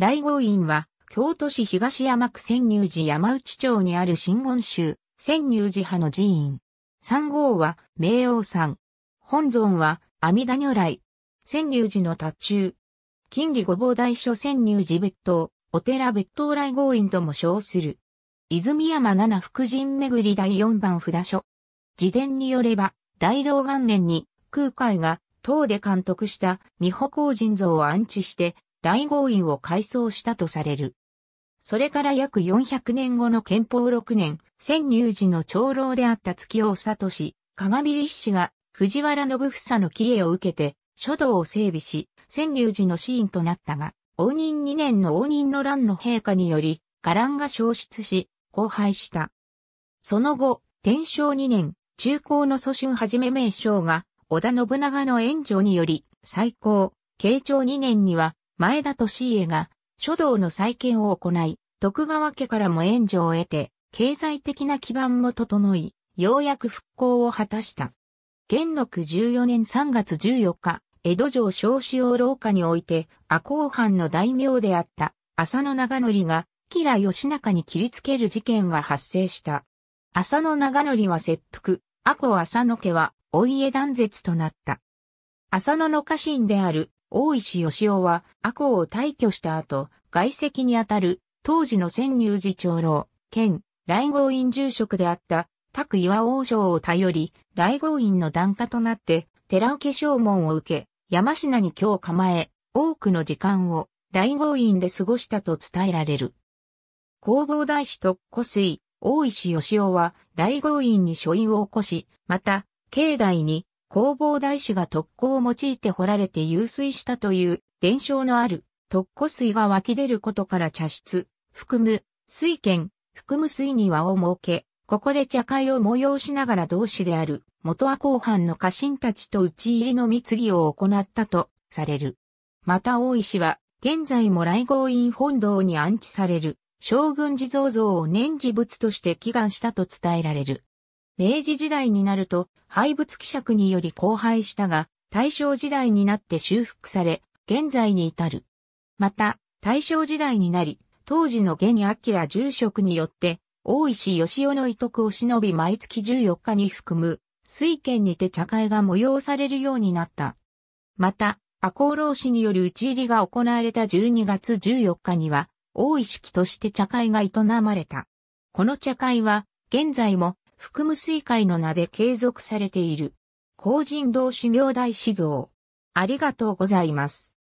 来合院は、京都市東山区千入寺山内町にある真言宗、千入寺派の寺院。三号は、明王山。本尊は、阿弥陀如来。千入寺の達中。金里御坊大所千入寺別当、お寺別当来合院とも称する。泉山七福神巡り第四番札所。自伝によれば、大道元年に、空海が、唐で監督した、美保公人像を安置して、来合院を改装したとされる。それから約400年後の憲法6年、千入寺の長老であった月尾佐都氏、鏡立氏が藤原信房の帰依を受けて、書道を整備し、千入寺の死因となったが、応仁2年の応仁の乱の陛下により、伽藍が消失し、荒廃した。その後、天正2年、中高の祖春はじめ名将が、織田信長の援助により、最高、慶長2年には、前田利家が書道の再建を行い、徳川家からも援助を得て、経済的な基盤も整い、ようやく復興を果たした。元禄14年3月14日、江戸城小子用廊下において、赤公藩の大名であった浅野長則が、吉良義仲に切りつける事件が発生した。浅野長則は切腹、赤公浅野家は、お家断絶となった。浅野の家臣である大石義雄は、阿公を退去した後、外籍にあたる、当時の仙入寺長老、兼、来郷院住職であった、拓岩王将を頼り、来郷院の檀家となって、寺受け正門を受け、山品に今日構え、多くの時間を、来郷院で過ごしたと伝えられる。弘法大師と古水、大石義雄は、来郷院に書院を起こし、また、境内に、工房大師が特攻を用いて掘られて湧水したという伝承のある特攻水が湧き出ることから茶室、含む、水圏、含む水に輪を設け、ここで茶会を催しながら同志である元は後半の家臣たちと討ち入りの密議を行ったとされる。また大石は、現在も来郷院本堂に安置される将軍地蔵像を年次仏として祈願したと伝えられる。明治時代になると廃仏希釈により荒廃したが、大正時代になって修復され、現在に至る。また、大正時代になり、当時の下に明住職によって、大石義雄の遺徳を忍び毎月14日に含む、水県にて茶会が催されるようになった。また、赤穂浪士による打ち入りが行われた12月14日には、大石木として茶会が営まれた。この茶会は、現在も含む水会の名で継続されている。高人道修行大師像。ありがとうございます。